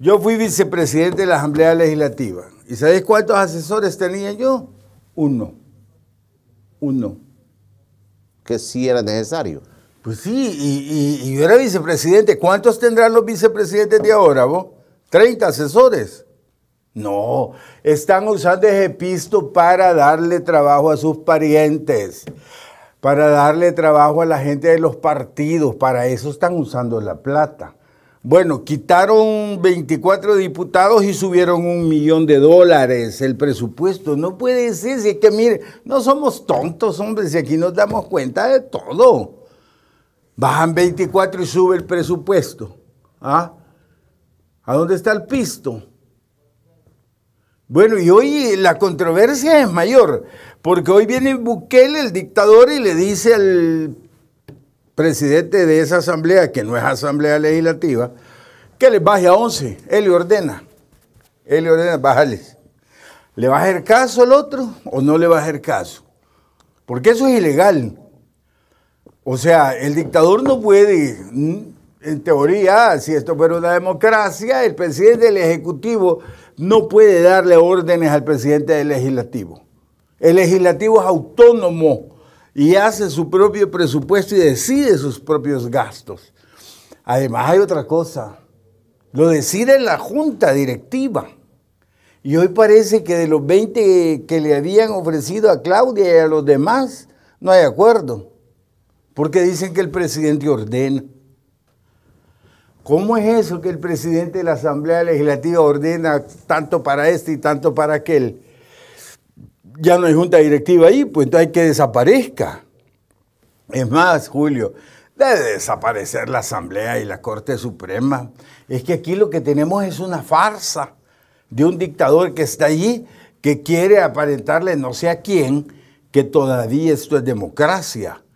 Yo fui vicepresidente de la Asamblea Legislativa. ¿Y sabéis cuántos asesores tenía yo? Uno. Uno. Que sí era necesario. Pues sí, y, yo era vicepresidente. ¿Cuántos tendrán los vicepresidentes de ahora, vos? ¿30 asesores? No, están usando ese pisto para darle trabajo a sus parientes, para darle trabajo a la gente de los partidos. Para eso están usando la plata. Bueno, quitaron 24 diputados y subieron un millón de dólares el presupuesto. No puede ser, si es que mire, no somos tontos, hombre, si aquí nos damos cuenta de todo. Bajan 24 y sube el presupuesto. ¿Ah? ¿A dónde está el pisto? Bueno, y hoy la controversia es mayor, porque hoy viene Bukele, el dictador, y le dice al presidente de esa asamblea, que no es asamblea legislativa, que le baje a 11. Él le ordena. Él le ordena, bájales. ¿Le va a hacer caso al otro o no le va a hacer caso? Porque eso es ilegal. O sea, el dictador no puede, mm, en teoría, si esto fuera una democracia, el presidente del Ejecutivo no puede darle órdenes al presidente del Legislativo. El Legislativo es autónomo y hace su propio presupuesto y decide sus propios gastos. Además hay otra cosa, lo decide la junta directiva. Y hoy parece que de los 20 que le habían ofrecido a Claudia y a los demás, no hay acuerdo. Porque dicen que el presidente ordena. ¿Cómo es eso que el presidente de la Asamblea Legislativa ordena tanto para este y tanto para aquel? ya no hay junta directiva ahí, pues entonces hay que desaparezca. Es más, Julio, debe desaparecer la Asamblea y la Corte Suprema. Es que aquí lo que tenemos es una farsa de un dictador que está allí, que quiere aparentarle no sé a quién que todavía esto es democracia.